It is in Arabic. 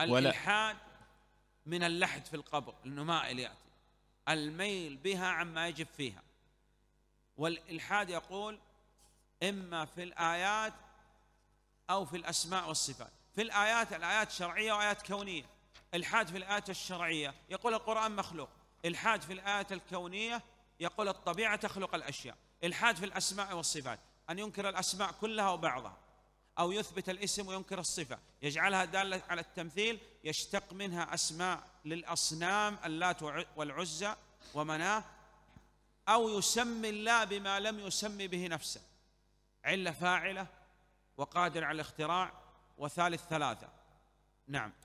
الإلحاد من اللحد في القبر أنه مائل يأتي الميل بها عما يجب فيها والإلحاد يقول إما في الآيات أو في الأسماء والصفات في الآيات الآيات شرعية وآيات كونية الحاد في الآيات الشرعية يقول القرآن مخلوق الحاد في الآيات الكونية يقول الطبيعة تخلق الأشياء الحاد في الأسماء والصفات أن ينكر الأسماء كلها وبعضها أو يثبت الاسم وينكر الصفة يجعلها دالة على التمثيل يشتق منها أسماء للأصنام اللات والعزة ومناه أو يسمي الله بما لم يسمي به نفسه علة فاعلة وقادر على الاختراع وثالث ثلاثة نعم